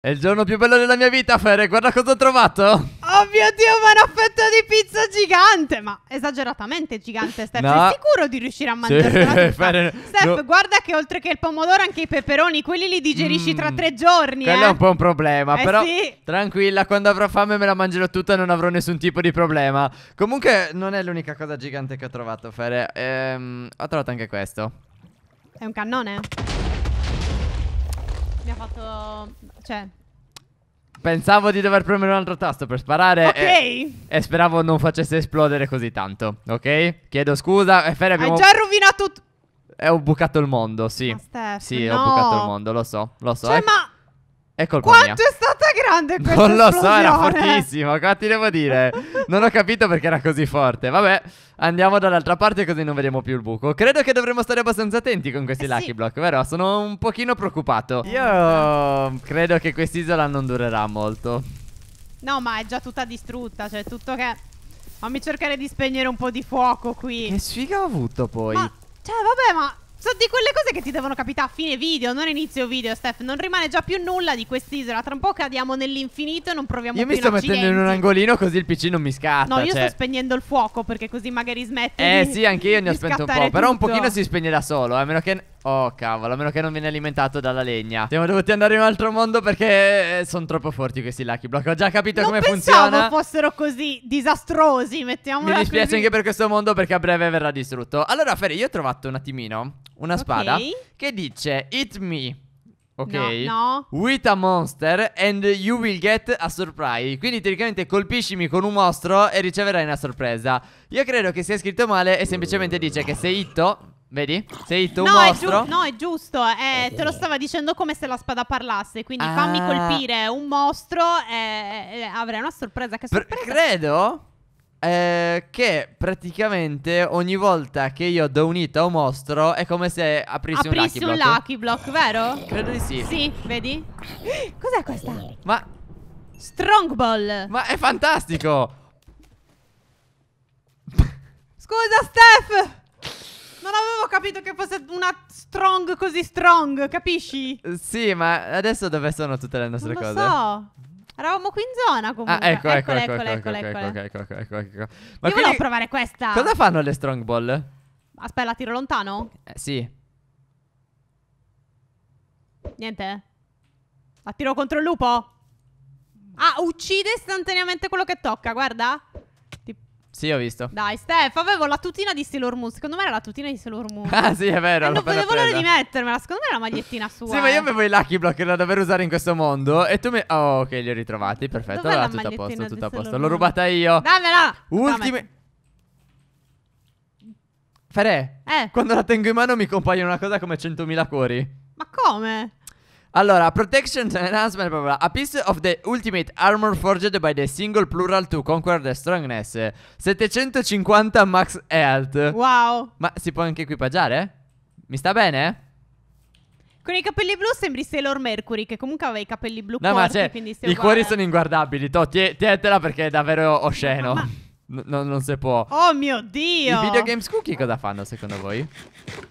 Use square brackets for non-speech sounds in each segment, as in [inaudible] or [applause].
È il giorno più bello della mia vita, Fere. Guarda cosa ho trovato. Oh mio Dio, ma è una fetta di pizza gigante. Ma esageratamente gigante, Steph. No. Sei sicuro di riuscire a mangiare? Sì, [laughs] Fere, Steph, no. guarda che oltre che il pomodoro, anche i peperoni, quelli li digerisci mm, tra tre giorni. Quello eh. è un po' un problema. Eh però sì. tranquilla, quando avrò fame me la mangerò tutta e non avrò nessun tipo di problema. Comunque, non è l'unica cosa gigante che ho trovato, Fere. Ehm, ho trovato anche questo. È un cannone? Mi ha fatto... Cioè... Pensavo di dover premere un altro tasto per sparare Ok e, e speravo non facesse esplodere così tanto Ok? Chiedo scusa e eh, Ferre abbiamo... Hai già rovinato... E ho bucato il mondo, sì Steph, Sì, no. ho bucato il mondo, lo so, lo so Cioè, è... Ecco, ma... È colpa ecco Quanto mia. è stato grande questa Non lo so, era fortissimo. Qua ti devo dire. non ho capito perché era così forte. Vabbè, andiamo dall'altra parte così non vediamo più il buco. Credo che dovremmo stare abbastanza attenti con questi eh, Lucky sì. Block, vero? Sono un pochino preoccupato. Io credo che quest'isola non durerà molto. No, ma è già tutta distrutta, cioè tutto che... Fammi cercare di spegnere un po' di fuoco qui. Che sfiga ho avuto poi. Ma... Cioè, vabbè, ma sono di quelle cose che ti devono capitare a fine video, non inizio video, Steph. Non rimane già più nulla di quest'isola. Tra un po' cadiamo nell'infinito e non proviamo Io più Io mi sto mettendo in un angolino così il PC non mi scatta. No, io cioè... sto spegnendo il fuoco perché così magari smette. Eh di, sì, anche io ne ho spento un po'. Tutto. Però un pochino si spegne da solo, a meno che Oh cavolo, a meno che non viene alimentato dalla legna Siamo dovuti andare in un altro mondo perché eh, sono troppo forti questi Lucky Block Ho già capito non come funziona Non pensavo fossero così disastrosi, mettiamola Mi dispiace così. anche per questo mondo perché a breve verrà distrutto Allora Ferri, io ho trovato un attimino una spada okay. che dice Hit me Ok, no, no. with a monster and you will get a surprise. Quindi teoricamente colpiscimi con un mostro e riceverai una sorpresa. Io credo che sia scritto male e semplicemente dice che se hitto Vedi? Sei tu no, un mostro? È giu- no, è giusto. Eh, te lo stava dicendo come se la spada parlasse. Quindi ah. fammi colpire un mostro e, e avrai una sorpresa. Che sorpresa? Pr- credo eh, che praticamente ogni volta che io do unita a un mostro è come se aprissi, aprissi un, lucky, un block. lucky block. vero? Credo di sì. Sì, vedi? Cos'è questa? Ma... Strong ball. Ma è fantastico! Scusa, Steph! avevo capito che fosse una strong così strong, capisci? Eh, sì, ma adesso dove sono tutte le nostre non cose? Non so. Eravamo qui in zona comunque. Ah, ecco, ecco, ecco ecco, ecco, ecco, ecco, ecco, ecco, ecco. Ma Io volevo provare questa. Cosa fanno le strong ball? Aspetta, la tiro lontano? Eh, sì. Niente? La tiro contro il lupo? Ah, uccide istantaneamente quello che tocca, guarda. Sì, ho visto. Dai, Steph, avevo la tutina di Sailor Moon. Secondo me era la tutina di Sailor Moon. [laughs] ah, sì, è vero. E eh, non potevo l'ora di mettermela. Secondo me era la magliettina [laughs] sua. sì, ma io eh. avevo i Lucky Block da dover usare in questo mondo. E tu mi. Oh, ok, li ho ritrovati. Perfetto. allora, tutto a posto, tutto a posto. L'ho rubata io. Dammela. Ultime. Fare. Eh. Quando la tengo in mano mi compaiono una cosa come 100.000 cuori. Ma come? Allora, protection and enhancement, blah, blah, a piece of the ultimate armor forged by the single plural to conquer the strongness. 750 max health. Wow. Ma si può anche equipaggiare? Mi sta bene? Con i capelli blu sembri Sailor Mercury, che comunque aveva i capelli blu no, corti, ma c'è. i uguale. cuori sono inguardabili. To, tienitela perché è davvero osceno. ma... No, non si può. Oh mio dio! I videogames cookie cosa fanno secondo voi?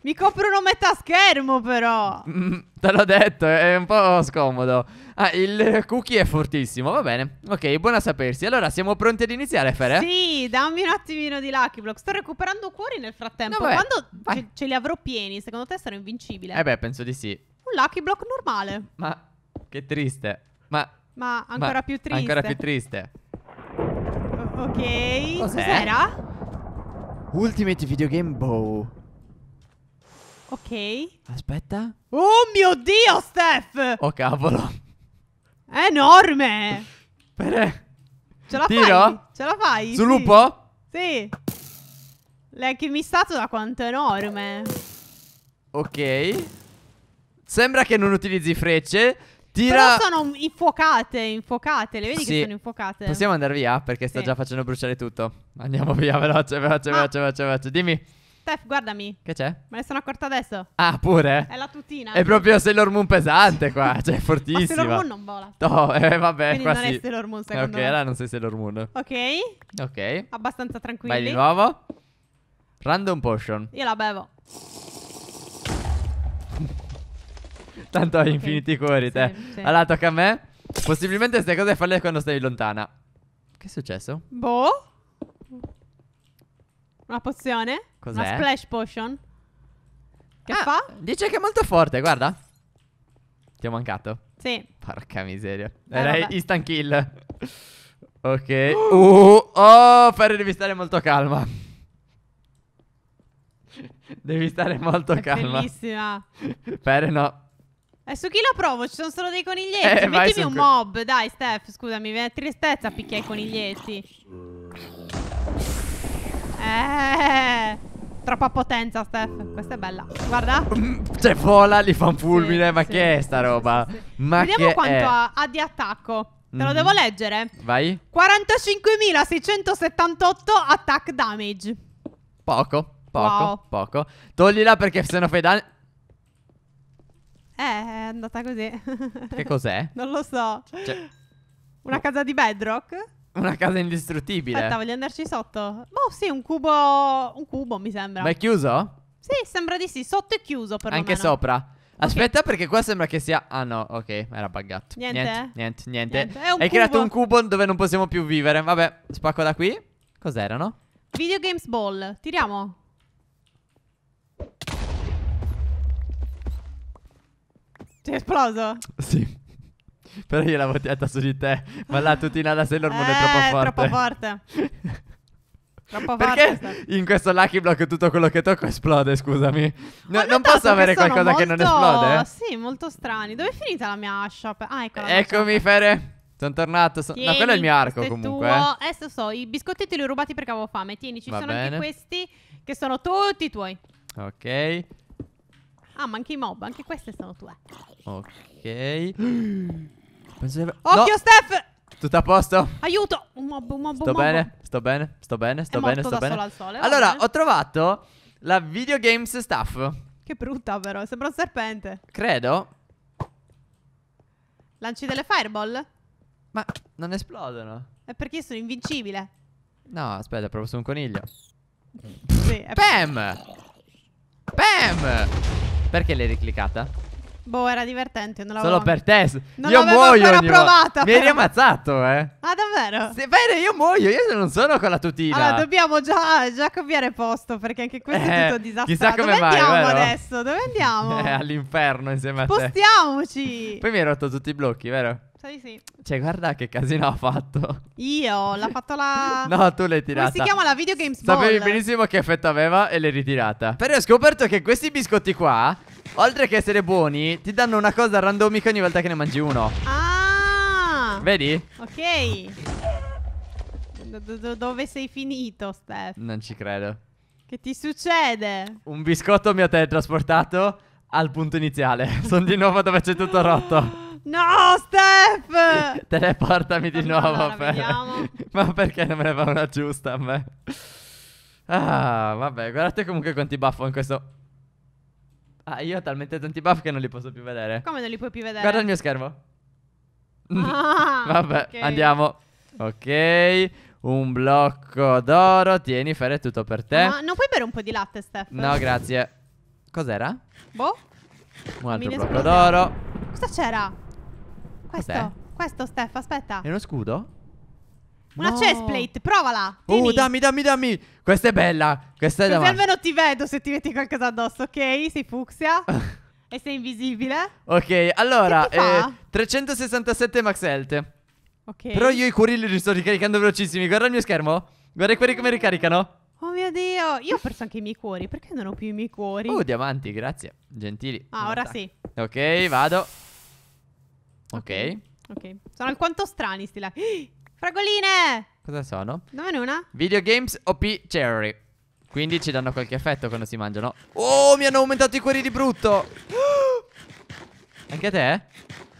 Mi coprono metà schermo però. Mm, te l'ho detto, è un po' scomodo. Ah, il cookie è fortissimo, va bene. Ok, buona sapersi. Allora, siamo pronti ad iniziare, Fere? Sì, dammi un attimino di Lucky Block. Sto recuperando cuori nel frattempo. No, Quando ce, ce, li avrò pieni, secondo te sarò invincibile? Eh beh, penso di sì. Un Lucky Block normale. Ma che triste. Ma... Ma ancora ma più triste. Ancora più triste. Ok, cos'era? Ultimate Videogame Bow. Ok. Aspetta. Oh mio Dio, Steph! Oh cavolo. È enorme. Pere. Ce la Tiro? fai? Ce la fai? Sul lupo? Sì. L'hai anche da quanto è enorme. Ok. Sembra che non utilizzi frecce. Tira... Però sono infuocate, infuocate, le vedi sì. che sono infuocate. Possiamo andare via perché sta sì. già facendo bruciare tutto. Andiamo via, veloce, veloce, Ma... Ah. veloce, veloce, veloce. Dimmi. Steph, guardami. Che c'è? Me ne sono accorta adesso. Ah, pure? È la tutina. È proprio Sailor Moon pesante qua, [laughs] cioè fortissima. Ma Sailor Moon non vola. No, eh, vabbè, Quindi qua non sì. è Sailor Moon secondo okay, me. Ok, allora non sei Sailor Moon. Ok. Ok. Abbastanza tranquilli. Vai di nuovo. Random potion. Io la bevo. Tanto hai infiniti cuori te. Sì, Allora tocca a me. Possibilmente queste cose farle quando stai lontana. Che è successo? Boh. Una pozione? Cos'è? Una splash potion. Che Ah, fa? Dice che è molto forte, guarda. Ti ho mancato. Sì. Porca miseria. Eh, Era vabbè. instant kill. [gasps] Ok. Oh! Uh, oh, Ferri, devi stare molto calma. [laughs] Devi stare molto È calma. bellissima. Ferri, no. E eh, su chi lo provo? Ci sono solo dei coniglietti. Eh, Mettimi un mob, dai, Steph. Scusami, è eh, tristezza picchiare i coniglietti. Eh, troppa potenza, Steph. Questa è bella. Guarda. Cioè, vola, gli fa un fulmine. Sì, ma sì, che è sta roba? Sì, ma Vediamo quanto ha, ha di attacco. Te lo mhm. devo leggere? Vai. 45.678 attack damage. Poco, poco, wow. poco. Toglila perché se no fai danni. Eh, è andata così. Che cos'è? [laughs] non lo so. Cioè... Una casa di bedrock? Una casa indistruttibile. Aspetta, voglio andarci sotto. Boh, sì, un cubo. Un cubo, mi sembra. Ma è chiuso? Sì, sembra di sì. Sotto è chiuso, però. Anche sopra. Aspetta, okay. perché qua sembra che sia. Ah, no, ok, era buggato. Niente, niente, niente. niente. niente. Hai cubo. creato un cubo dove non possiamo più vivere. Vabbè, spacco da qui. Cos'erano? Video Games Ball. Tiriamo. Ti è esploso? Sì. Però io l'avevo tirata su di te. Ma la tutina da Sailor Moon è troppo eh, forte. Troppo forte. troppo forte. Perché in questo Lucky Block tutto quello che tocco esplode, scusami. No, non posso avere che qualcosa molto... che non esplode? Eh? Sì, molto strani. Dove è finita la mia shop? Ah, ecco Eccomi, ascia. Fere. Sono tornato. Son... Tieni, no, quello è il mio arco comunque. Tuo... Eh, eh so, so, i biscottetti li ho rubati perché avevo fame. Tieni, ci Va sono bene. anche questi che sono tutti tuoi. Ok. Ah, ma anche i mob, anche queste sono tue. Ok. [gasps] Penso di aver... Occhio, no! Steph! Tutto a posto? Aiuto! Un mob, un mob, sto un mob. Bene, sto bene, sto bene, sto È bene, sto bene. Al sole, allora, bene. ho trovato la video games staff. Che brutta però, sembra un serpente. Credo. Lanci delle fireball? Ma non esplodono. È perché sono invincibile. No, aspetta, provo su un coniglio. Sì, Pam! Pam! Perché l'hai ricliccata? Boh, era divertente, non l'avevo... Solo per te. Non io muoio ogni provata, Mi hai ammazzato, eh. Ah, davvero? Se bene, io muoio, io non sono con la tutina. Allora, dobbiamo già, già cambiare posto, perché anche questo eh, è tutto disastroso. Chissà come Dove vai, andiamo vero? adesso? Dove [laughs] andiamo? Eh, all'inferno insieme a te. Spostiamoci! Poi mi hai rotto tutti i blocchi, vero? Sa sì. Cioè, guarda che casino ha fatto. Io, l'ha fatto la... [laughs] no, tu l'hai tirata. Come si chiama la Video Games Ball? Sapevi benissimo che effetto aveva e l'hai ritirata. Però ho scoperto che questi biscotti qua, oltre che essere buoni, ti danno una cosa randomica ogni volta che ne mangi uno. Ah! Vedi? Ok. dove sei finito, Steph? Non ci credo. Che ti succede? Un biscotto mi ha teletrasportato al punto iniziale. [laughs] Sono di nuovo dove c'è tutto rotto. No, Steph! [laughs] Teleportami di nuovo. Allora, [laughs] Ma perché non me ne va una giusta a me? Ah, vabbè, guardate comunque quanti buff ho in questo. Ah, io ho talmente tanti buff che non li posso più vedere. Come non li puoi più vedere? Guarda il mio schermo. Ah, [laughs] vabbè, okay. andiamo. Ok. Un blocco d'oro. Tieni, Fer, è tutto per te. Ma non puoi bere un po' di latte, Steph? No, grazie. Cos'era? Boh. Un altro blocco d'oro. Cosa c'era? Questo, Cos'è? questo Steph, aspetta. È uno scudo? Una No. chestplate, provala. Oh, tieni. Oh, dammi, dammi, dammi. Questa è bella. Questa è Così da almeno ti vedo se ti metti qualcosa addosso, ok? Sei fucsia [laughs] e sei invisibile. Ok, allora, Che ti fa? eh, 367 max health. Ok. Però io i cuori li sto ricaricando velocissimi. Guarda il mio schermo. Guarda i cuori come ricaricano. Oh mio Dio, io ho perso anche i miei cuori. Perché non ho più i miei cuori? Oh, diamanti, grazie. Gentili. ah, ora sì. Ok, vado. Ok. Ok. Sono alquanto strani sti là. [gasps] Fragoline! Cosa sono? Dammi una. Videogames OP Cherry. Quindi ci danno qualche effetto quando si mangiano. Oh, mi hanno aumentato i cuori di brutto. [gasps] Anche a te?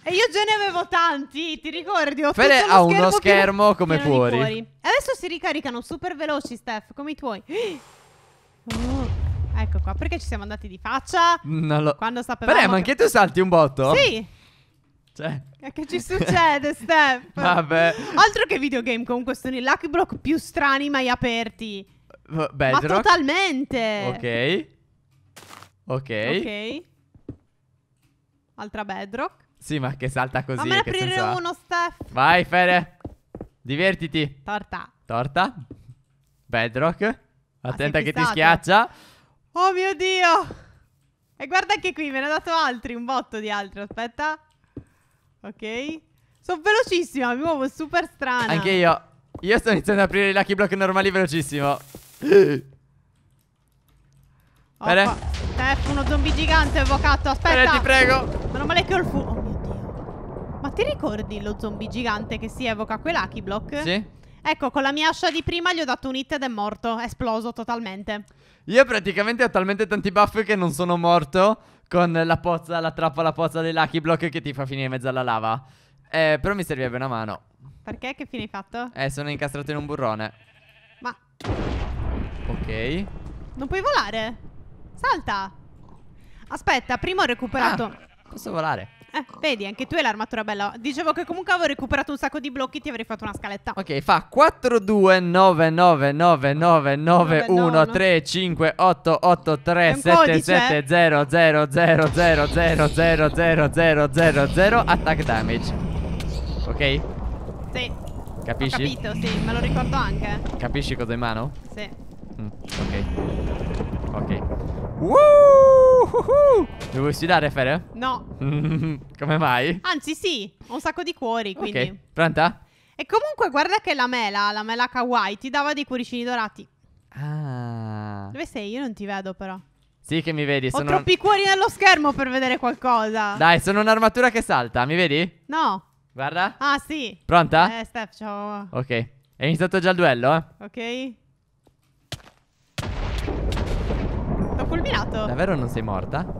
E io già ne avevo tanti, ti ricordi? Ho Fede ha uno schermo, schermo come fuori. Adesso si ricaricano super veloci, Steph, come i tuoi. [gasps] Oh, ecco qua, perché ci siamo andati di faccia? Non lo... Quando sapevamo Beh, ma anche tu salti un botto? Sì. Cioè. Eh, che ci succede, Steph? [laughs] Vabbè. Altro che videogame con i lucky block più strani mai aperti. V- Ma totalmente. Ok. Ok. Ok. Altra bedrock. Sì, ma che salta così. Fammene aprire senso uno, Steph. Vai, Fede. Divertiti. Torta. Torta. Bedrock. Attenta che ti schiaccia. Oh mio Dio. E guarda anche qui, me ne ha dato altri, un botto di altri. Aspetta. Ok. Sono velocissima, mi muovo super strana. Anche io. Io sto iniziando ad aprire i lucky block normali velocissimo. Bene. Oh, Steph, uno zombie gigante evocato. Aspetta. Bene, ti prego. Meno male che ho il fuoco. Oh mio Dio. Ma ti ricordi lo zombie gigante che si evoca quei lucky block? Sì. Ecco, con la mia ascia di prima gli ho dato un hit ed è morto. È esploso totalmente. Io praticamente ho talmente tanti buff che non sono morto con la pozza, la trappola pozza dei Lucky Block che ti fa finire in mezzo alla lava. Eh, però mi servirebbe una mano. Perché? Che fine hai fatto? Eh, sono incastrato in un burrone. Ma... Ok. Non puoi volare. Salta. Aspetta, prima ho recuperato... Ah, posso volare. Eh, vedi, anche tu hai l'armatura bella. Dicevo che comunque avevo recuperato un sacco di blocchi, ti avrei fatto una scaletta. Ok, fa 4, 2, 9, 9, 9, 9, 9, 1, 3, 5, 8, 8, 3, 7, 7, 0, 0, 0, 0, 0, 0, 0, 0, 0, 0, attack damage. Ok? Sì. Capisci? Ho capito, sì, me lo ricordo anche. Capisci cosa è in mano? Sì. ok. Ok. Woohoo! Mi vuoi sfidare, Fere? No. [laughs] Come mai? Anzi, sì, ho un sacco di cuori, quindi. Ok, pronta? E comunque, guarda che la mela, la mela kawaii, ti dava dei cuoricini dorati. Ah. Dove sei? Io non ti vedo, però. Sì che mi vedi sono Ho troppi cuori nello schermo per vedere qualcosa Dai sono un'armatura che salta Mi vedi? No Guarda Ah sì Pronta? Eh Steph ciao Ok È iniziato già il duello eh Ok T'ho fulminato Davvero non sei morta?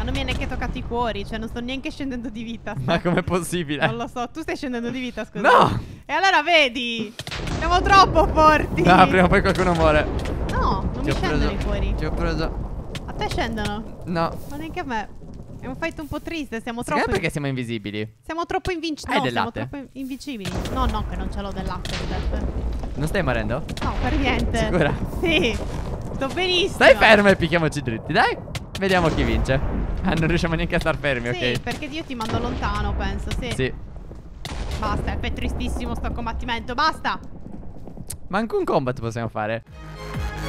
Ma non mi ha neanche toccato i cuori, cioè non sto neanche scendendo di vita. Ma com'è possibile? Non lo so, tu stai scendendo di vita, scusa. No! E allora vedi, siamo troppo forti. No, ah, prima o poi qualcuno muore. No, non ti mi scendono preso, i cuori. Ti ho preso. A te scendono? No. Ma neanche a me. È un fight un po' triste, siamo troppo... Secondo perché siamo invisibili? Siamo troppo invincibili. No, del siamo latte. troppo invincibili. No, no, che non ce l'ho del latte. Non stai morendo? No, per niente. Sicura? Sì. Sto benissimo. Stai ferma e picchiamoci dritti, dai. Vediamo chi vince. Ah, non riusciamo neanche a star fermi, sì, ok? Sì, perché io ti mando lontano, penso, sì. Sì. Basta, è tristissimo sto combattimento, basta! Manco un combat possiamo fare.